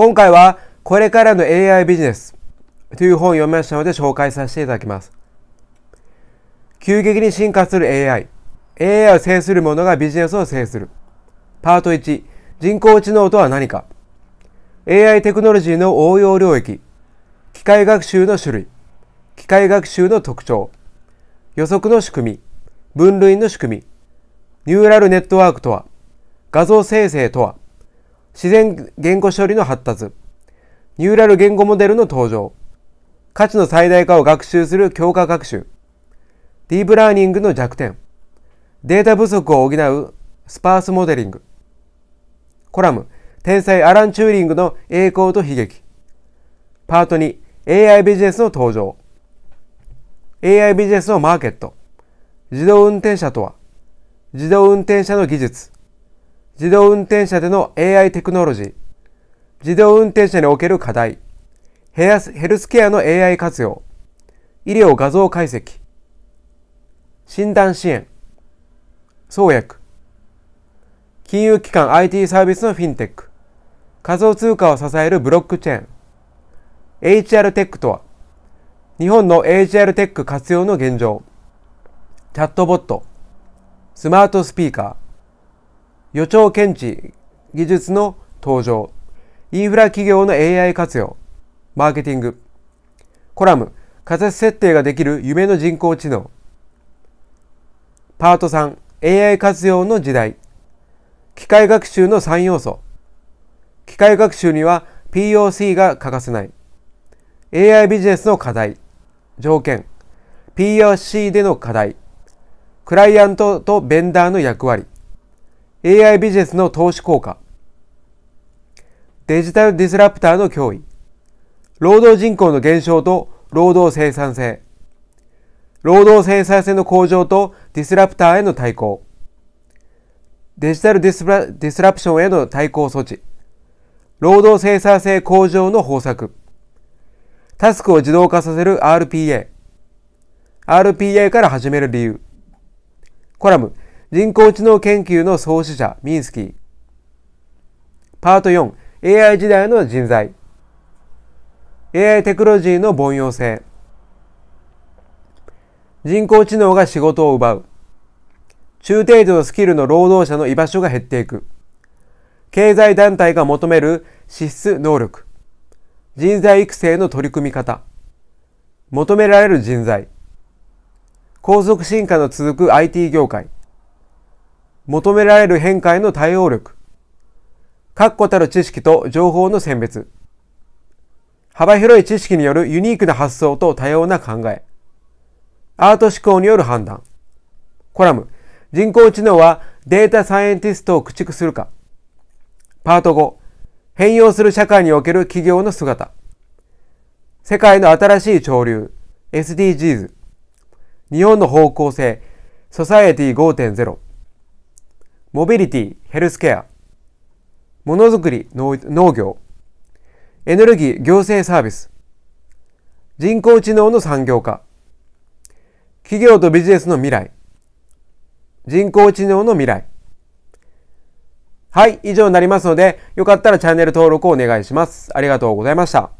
今回はこれからの AI ビジネスという本を読みましたので紹介させていただきます。急激に進化する AI。AI を制する者がビジネスを制する。パート1、人工知能とは何か。AI テクノロジーの応用領域。機械学習の種類。機械学習の特徴。予測の仕組み。分類の仕組み。ニューラルネットワークとは。画像生成とは。自然言語処理の発達、ニューラル言語モデルの登場、価値の最大化を学習する強化学習、ディープラーニングの弱点、データ不足を補うスパースモデリング、コラム、天才アラン・チューリングの栄光と悲劇、パート2、AI ビジネスの登場、AI ビジネスのマーケット、自動運転車とは、自動運転車の技術、自動運転車での AI テクノロジー、自動運転車における課題、ヘアヘルスケアの AI 活用、医療画像解析、診断支援、創薬、金融機関 IT サービスのフィンテック、仮想通貨を支えるブロックチェーン、HR テックとは、日本の HR テック活用の現状、チャットボット、スマートスピーカー、予兆検知、技術の登場、インフラ企業の AI 活用、マーケティング、コラム、仮説設定ができる夢の人工知能、パート3、AI 活用の時代、機械学習の3要素、機械学習には POC が欠かせない、AI ビジネスの課題、条件、POC での課題、クライアントとベンダーの役割、AI ビジネスの投資効果、デジタルディスラプターの脅威、労働人口の減少と労働生産性、労働生産性の向上とディスラプターへの対抗、デジタルディスラディスラプションへの対抗措置、労働生産性向上の方策、タスクを自動化させる RPA、RPA から始める理由、コラム、人工知能研究の創始者、ミンスキー。パート 4AI 時代の人材 AI テクノロジーの凡庸性人工知能が仕事を奪う中程度のスキルの労働者の居場所が減っていく経済団体が求める資質能力人材育成の取り組み方求められる人材高速進化の続く IT 業界求められる変化への対応力、確固たる知識と情報の選別、幅広い知識によるユニークな発想と多様な考え、アート思考による判断、コラム、人工知能はデータサイエンティストを駆逐するか、パート5、変容する社会における企業の姿、世界の新しい潮流、SDGs、日本の方向性、Society 5.0、モビリティ、ヘルスケア、ものづくり農、農業、エネルギー、行政サービス、人工知能の産業化、企業とビジネスの未来、人工知能の未来。はい、以上になりますので、よかったらチャンネル登録をお願いします。ありがとうございました。